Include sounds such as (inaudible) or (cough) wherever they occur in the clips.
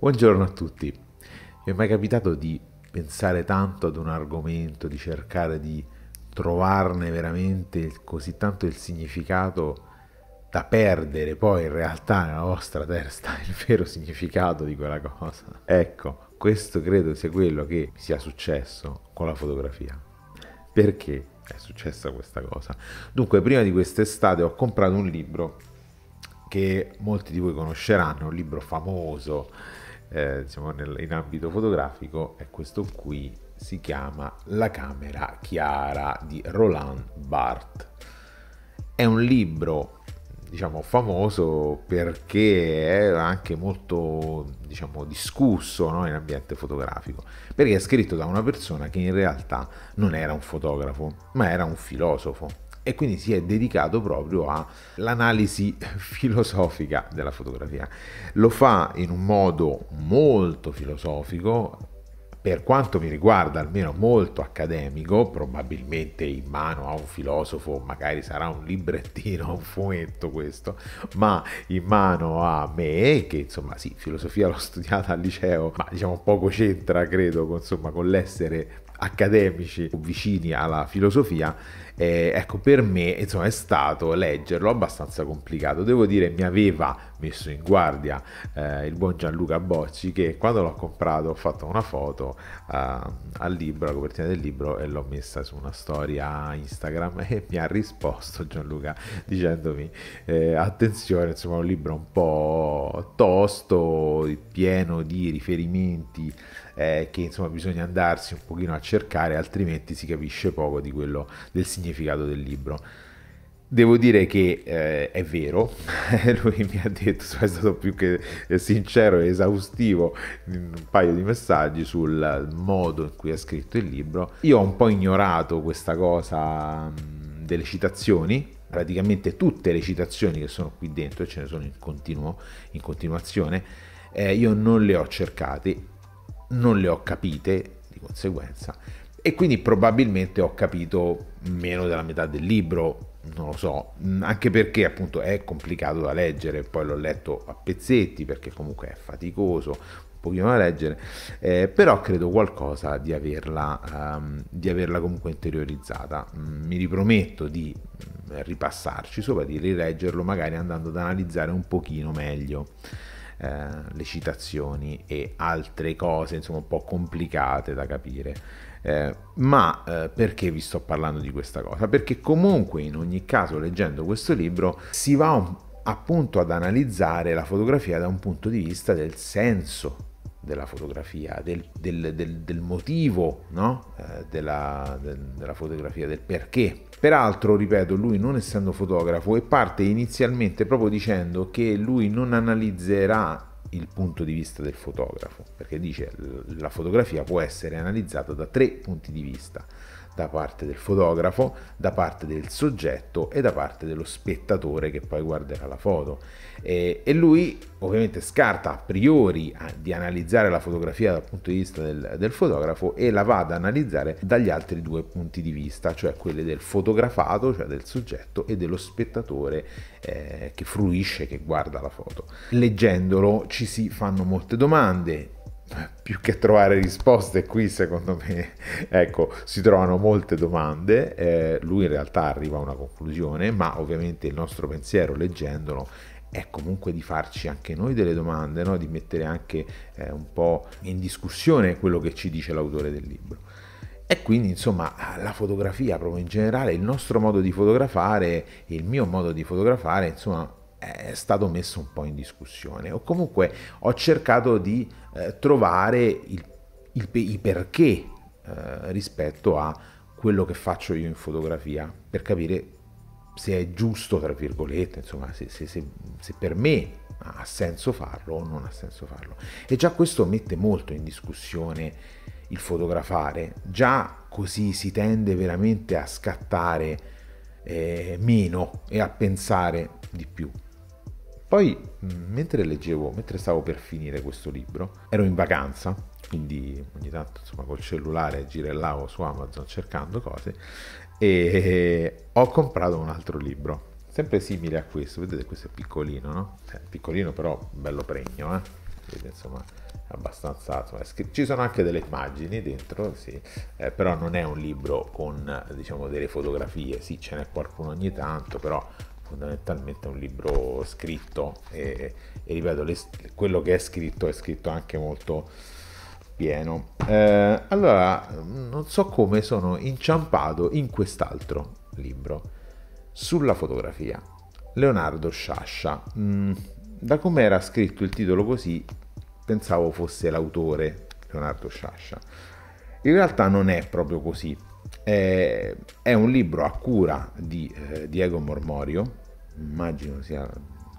Buongiorno a tutti. Mi è mai capitato di pensare tanto ad un argomento, di cercare di trovarne veramente così tanto il significato da perdere poi in realtà nella vostra testa il vero significato di quella cosa? Ecco, questo credo sia quello che sia successo con la fotografia. Perché è successa questa cosa? Dunque, prima di quest'estate ho comprato un libro che molti di voi conosceranno, un libro famoso eh, diciamo nel, in ambito fotografico è questo qui, si chiama La camera chiara di Roland Barthes. È un libro diciamo famoso perché è anche molto diciamo discusso no? in ambiente fotografico perché è scritto da una persona che in realtà non era un fotografo ma era un filosofo e quindi si è dedicato proprio all'analisi filosofica della fotografia. Lo fa in un modo molto filosofico, per quanto mi riguarda almeno molto accademico, probabilmente in mano a un filosofo, magari sarà un librettino, un fumetto questo, ma in mano a me, che insomma sì, filosofia l'ho studiata al liceo, ma diciamo poco c'entra credo con, insomma, con l'essere accademici o vicini alla filosofia, eh, ecco, per me insomma, è stato leggerlo abbastanza complicato. Devo dire, mi aveva messo in guardia eh, il buon Gianluca Bocci che quando l'ho comprato ho fatto una foto eh, al libro, alla copertina del libro e l'ho messa su una storia Instagram (laughs) e mi ha risposto Gianluca dicendomi eh, attenzione, insomma, è un libro un po' tosto, pieno di riferimenti eh, che insomma bisogna andarsi un pochino a cercare altrimenti si capisce poco di quello del significato significato del libro. Devo dire che eh, è vero, (laughs) lui mi ha detto, è stato più che sincero e esaustivo in un paio di messaggi sul modo in cui ha scritto il libro. Io ho un po' ignorato questa cosa delle citazioni, praticamente tutte le citazioni che sono qui dentro, e ce ne sono in, continuo, in continuazione, eh, io non le ho cercate, non le ho capite di conseguenza e quindi probabilmente ho capito meno della metà del libro, non lo so, mm, anche perché appunto è complicato da leggere, poi l'ho letto a pezzetti perché comunque è faticoso un pochino da leggere, eh, però credo qualcosa di averla, um, di averla comunque interiorizzata. Mm, mi riprometto di mm, ripassarci sopra, di rileggerlo magari andando ad analizzare un pochino meglio. Eh, le citazioni e altre cose insomma un po' complicate da capire eh, ma eh, perché vi sto parlando di questa cosa? Perché comunque in ogni caso leggendo questo libro si va un, appunto ad analizzare la fotografia da un punto di vista del senso della fotografia, del, del, del, del motivo no? eh, della, della fotografia, del perché. Peraltro, ripeto, lui non essendo fotografo e parte inizialmente proprio dicendo che lui non analizzerà il punto di vista del fotografo, perché dice la fotografia può essere analizzata da tre punti di vista da parte del fotografo, da parte del soggetto e da parte dello spettatore che poi guarderà la foto. E, e lui ovviamente scarta a priori di analizzare la fotografia dal punto di vista del, del fotografo e la va ad analizzare dagli altri due punti di vista, cioè quelli del fotografato, cioè del soggetto, e dello spettatore eh, che fruisce, che guarda la foto. Leggendolo ci si fanno molte domande più che trovare risposte qui secondo me ecco si trovano molte domande eh, lui in realtà arriva a una conclusione ma ovviamente il nostro pensiero leggendolo è comunque di farci anche noi delle domande no? di mettere anche eh, un po' in discussione quello che ci dice l'autore del libro e quindi insomma la fotografia proprio in generale il nostro modo di fotografare il mio modo di fotografare insomma è stato messo un po' in discussione o comunque ho cercato di eh, trovare il, il, i perché eh, rispetto a quello che faccio io in fotografia per capire se è giusto tra virgolette insomma se, se, se, se per me ha senso farlo o non ha senso farlo e già questo mette molto in discussione il fotografare già così si tende veramente a scattare eh, meno e a pensare di più poi, mm, mentre leggevo, mentre stavo per finire questo libro, ero in vacanza, quindi ogni tanto insomma col cellulare girellavo su Amazon cercando cose e ho comprato un altro libro, sempre simile a questo, vedete questo è piccolino, no? È cioè, piccolino però bello pregno, eh? Vedete, insomma abbastanza ci sono anche delle immagini dentro sì. eh, però non è un libro con diciamo delle fotografie sì ce n'è qualcuno ogni tanto però fondamentalmente un libro scritto e, e ripeto, le, quello che è scritto è scritto anche molto pieno. Eh, allora, non so come sono inciampato in quest'altro libro sulla fotografia. Leonardo Sciascia. Mm, da come era scritto il titolo così, pensavo fosse l'autore Leonardo Sciascia. In realtà non è proprio così, eh, è un libro a cura di eh, Diego Mormorio, immagino sia,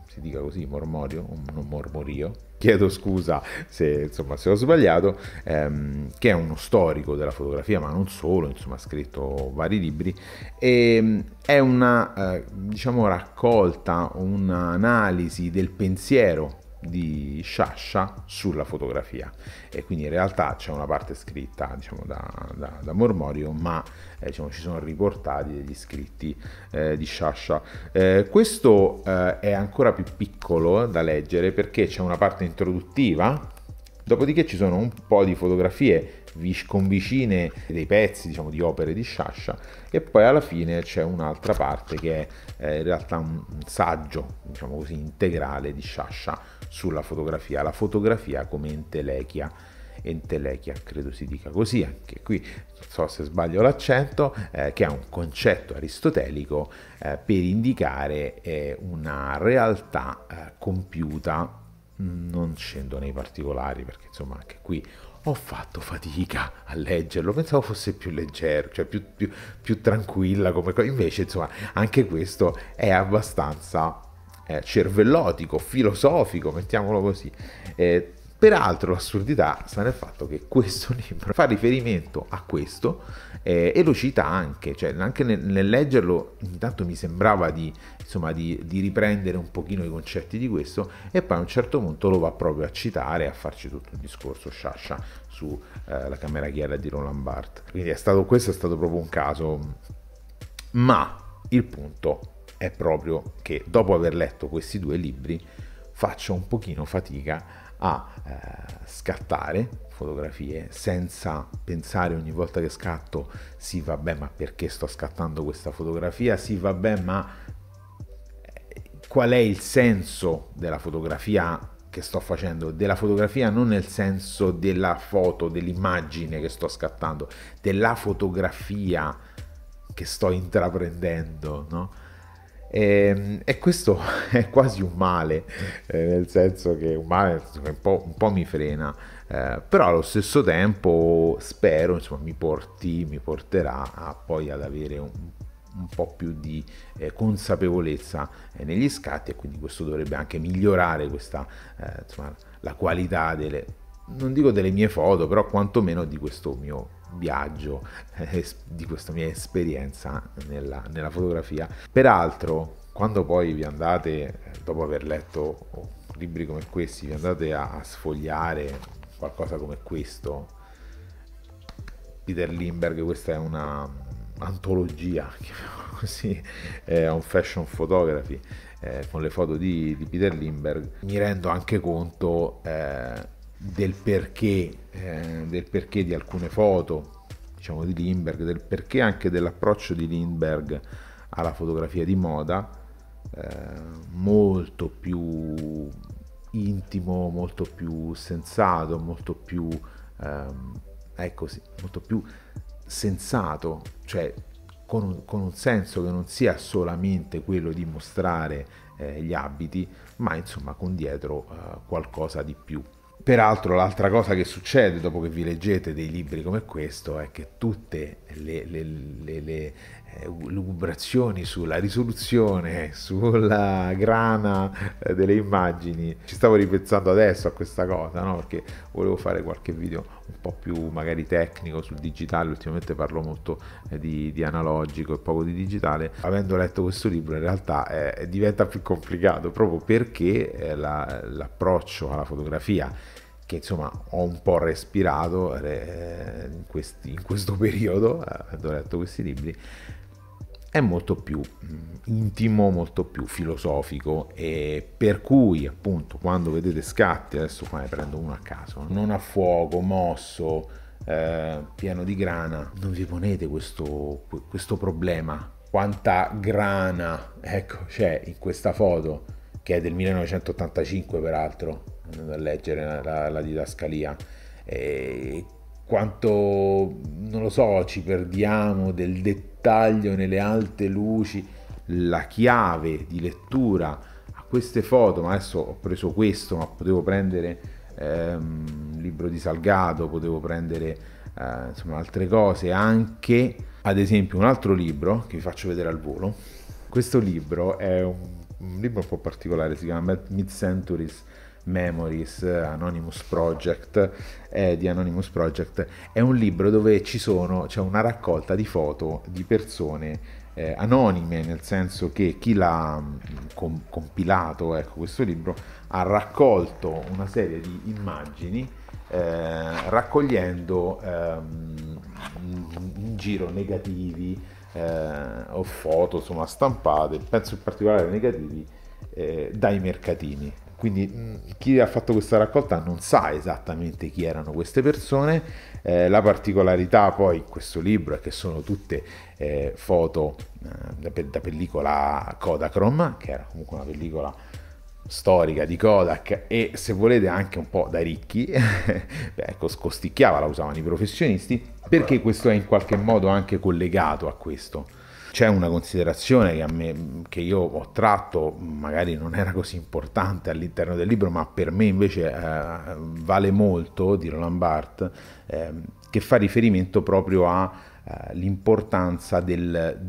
si dica così, Mormorio, non Mormorio, chiedo scusa se, insomma, se ho sbagliato, ehm, che è uno storico della fotografia, ma non solo, insomma, ha scritto vari libri, e, ehm, è una eh, diciamo, raccolta, un'analisi del pensiero di Sciascia sulla fotografia e quindi in realtà c'è una parte scritta diciamo, da, da, da, Mormorio ma eh, diciamo, ci sono riportati degli scritti eh, di Sciascia eh, questo eh, è ancora più piccolo da leggere perché c'è una parte introduttiva dopodiché ci sono un po' di fotografie con vicine dei pezzi diciamo, di opere di Sciascia e poi alla fine c'è un'altra parte che è eh, in realtà un saggio diciamo così integrale di Sciascia sulla fotografia, la fotografia come entelechia. Entelechia, credo si dica così, anche qui so se sbaglio l'accento, eh, che è un concetto aristotelico eh, per indicare eh, una realtà eh, compiuta. Non scendo nei particolari perché insomma anche qui ho fatto fatica a leggerlo, pensavo fosse più leggero, cioè più, più, più tranquilla come cosa, invece insomma anche questo è abbastanza eh, cervellotico, filosofico, mettiamolo così. Eh, peraltro l'assurdità sta nel fatto che questo (laughs) libro fa riferimento a questo eh, e lo cita anche, cioè anche nel, nel leggerlo intanto mi sembrava di, insomma, di, di, riprendere un pochino i concetti di questo e poi a un certo punto lo va proprio a citare, a farci tutto un discorso sciascia sulla eh, camera chiara di Roland Barthes. Quindi è stato, questo è stato proprio un caso, ma il punto è proprio che dopo aver letto questi due libri faccio un pochino fatica a eh, scattare fotografie senza pensare ogni volta che scatto sì vabbè ma perché sto scattando questa fotografia sì vabbè ma eh, qual è il senso della fotografia che sto facendo della fotografia non nel senso della foto dell'immagine che sto scattando della fotografia che sto intraprendendo no? E, ehm, e, questo (laughs) è quasi un male, eh, nel senso che un male che un, po', un po', mi frena, eh, però allo stesso tempo spero insomma, mi, porti, mi porterà a, poi ad avere un, un po' più di eh, consapevolezza eh, negli scatti e quindi questo dovrebbe anche migliorare questa, eh, insomma, la qualità delle, non dico delle mie foto, però quantomeno di questo mio viaggio eh, di questa mia esperienza nella, nella fotografia peraltro quando poi vi andate dopo aver letto libri come questi vi andate a, a sfogliare qualcosa come questo Peter Lindbergh questa è una antologia, (laughs) così, è un fashion photography eh, con le foto di, di, Peter Lindbergh, mi rendo anche conto eh, del perché, eh, del perché di alcune foto, diciamo di Lindbergh, del perché anche dell'approccio di Lindbergh alla fotografia di moda, eh, molto più intimo, molto più sensato, molto più, ehm, ecco, sì, molto più sensato, cioè con un, con un, senso che non sia solamente quello di mostrare eh, gli abiti, ma insomma con dietro eh, qualcosa di più. Peraltro l'altra cosa che succede dopo che vi leggete dei libri come questo è che tutte le, le, le, eh, lugubrazioni sulla risoluzione, sulla grana eh, delle immagini. Ci stavo ripensando adesso a questa cosa, no? perché volevo fare qualche video un po' più magari tecnico sul digitale, ultimamente parlo molto eh, di, di analogico e poco di digitale. Avendo letto questo libro in realtà eh, diventa più complicato proprio perché eh, la, l'approccio alla fotografia che, insomma ho un po' respirato eh, in, questi, in questo periodo, avendo letto questi libri, è molto più mm, intimo, molto più filosofico e per cui appunto quando vedete scatti, adesso qua ne prendo uno a caso, non a fuoco, mosso, eh, pieno di grana, non vi ponete questo, questo problema, quanta grana ecco, c'è in questa foto che è del 1985 peraltro, andando a leggere la, la didascalia. E quanto, non lo so, ci perdiamo del dettaglio dettaglio nelle alte luci, la chiave di lettura a queste foto, ma adesso ho preso questo, ma potevo prendere ehm, libro di Salgado, potevo prendere eh, insomma altre cose, anche ad esempio un altro libro che vi faccio vedere al volo. Questo libro è un, un libro un po' particolare, si chiama Mid Centuries Memories, Anonymous Project, eh, di Anonymous Project, è un libro dove ci sono, c'è cioè una raccolta di foto di persone eh, anonime, nel senso che chi l'ha mm, com- compilato ecco, questo libro ha raccolto una serie di immagini eh, raccogliendo ehm, in giro negativi eh, o foto insomma, stampate, penso in particolare negativi, eh, dai mercatini quindi mm, chi ha fatto questa raccolta non sa esattamente chi erano queste persone. Eh, la particolarità poi in questo libro è che sono tutte eh, foto eh, da, pellicola Kodachrome, che era comunque una pellicola storica di Kodak e se volete anche un po' da ricchi, (laughs) ecco, scosticchiava, la usavano i professionisti, perché questo è in qualche modo anche collegato a questo c'è una considerazione che, me, che, io ho tratto, magari non era così importante all'interno del libro, ma per me invece eh, vale molto, di Roland Barthes, eh, che fa riferimento proprio all'importanza eh, del,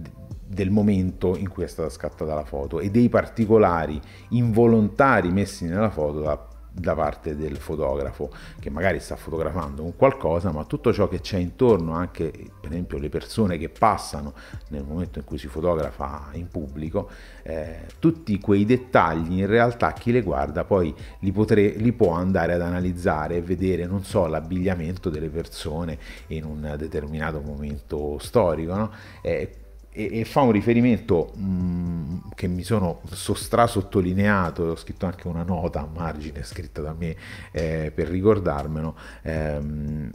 del momento in cui è stata scattata la foto e dei particolari involontari messi nella foto da da parte del fotografo che magari sta fotografando un qualcosa, ma tutto ciò che c'è intorno, anche per esempio le persone che passano nel momento in cui si fotografa in pubblico, eh, tutti quei dettagli in realtà chi le guarda poi li, potre, li può andare ad analizzare e vedere, non so, l'abbigliamento delle persone in un determinato momento storico. No? Eh, e, e fa un riferimento mh, mm, che mi sono sottolineato, ho scritto anche una nota a margine scritta da me eh, per ricordarmelo, ehm,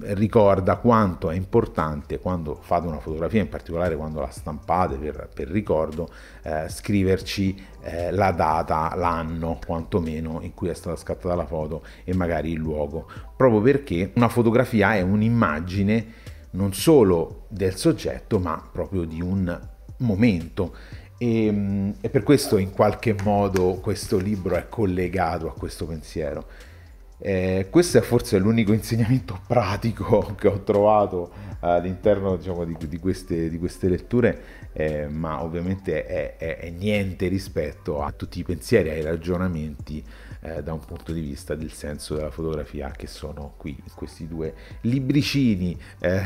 ricorda quanto è importante quando fate una fotografia, in particolare quando la stampate per, per ricordo, eh, scriverci eh, la data, l'anno quantomeno in cui è stata scattata la foto e magari il luogo, proprio perché una fotografia è un'immagine non solo del soggetto, ma proprio di un momento. E, mm, e, per questo in qualche modo questo libro è collegato a questo pensiero. Eh, questo è forse l'unico (laughs) insegnamento pratico che ho trovato eh, all'interno diciamo, di, di, queste, di, queste, letture, eh, ma ovviamente è, è, è, niente rispetto a tutti i pensieri, ai ragionamenti eh, da un punto di vista del senso della fotografia che sono qui in questi due libricini eh,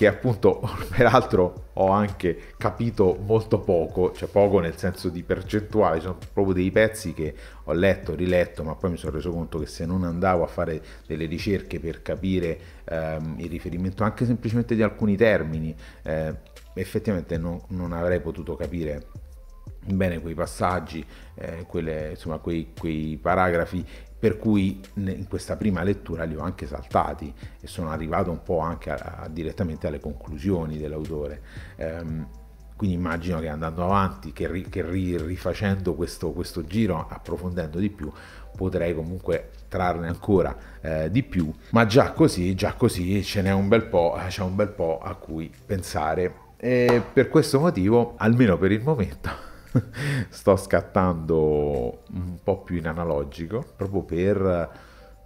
che appunto (laughs) peraltro ho anche capito molto poco, cioè poco nel senso di percentuale, sono proprio dei pezzi che ho letto, riletto, ma poi mi sono reso conto che se non andavo a fare delle ricerche per capire ehm, il riferimento anche semplicemente di alcuni termini, eh, effettivamente non, non avrei potuto capire bene quei passaggi, eh, quelle, insomma, quei, quei, paragrafi per cui in questa prima lettura li ho anche saltati e sono arrivato un po' anche a, a, direttamente alle conclusioni dell'autore. Ehm, quindi immagino che andando avanti, che, ri, che ri, rifacendo questo, questo, giro, approfondendo di più, potrei comunque trarne ancora eh, di più, ma già così, già così ce n'è un bel po', eh, c'è un bel po' a cui pensare e per questo motivo, almeno per il momento, (laughs) sto scattando un po' più in analogico, proprio per,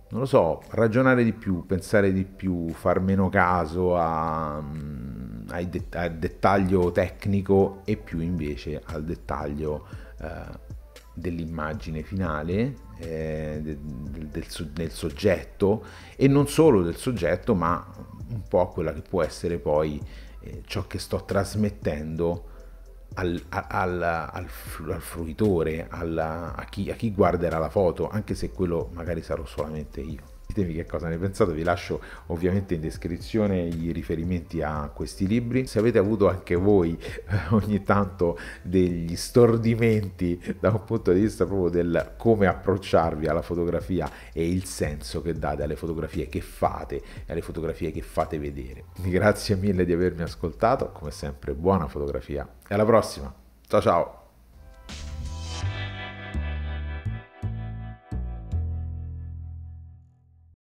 non lo so, ragionare di più, pensare di più, far meno caso a, mm, det- al dettaglio tecnico e più invece al dettaglio eh, dell'immagine finale, eh, del, del, del, soggetto e non solo del soggetto, ma un po' quella che può essere poi eh, ciò che sto trasmettendo al, al, al, al fruitore, alla, a, chi, a chi guarderà la foto, anche se quello magari sarò solamente io ditemi che cosa ne pensate, vi lascio ovviamente in descrizione i riferimenti a questi libri, se avete avuto anche voi eh, ogni tanto degli stordimenti da un punto di vista proprio del come approcciarvi alla fotografia e il senso che date alle fotografie che fate e alle fotografie che fate vedere. Grazie mille di avermi ascoltato, come sempre buona fotografia e alla prossima, ciao ciao!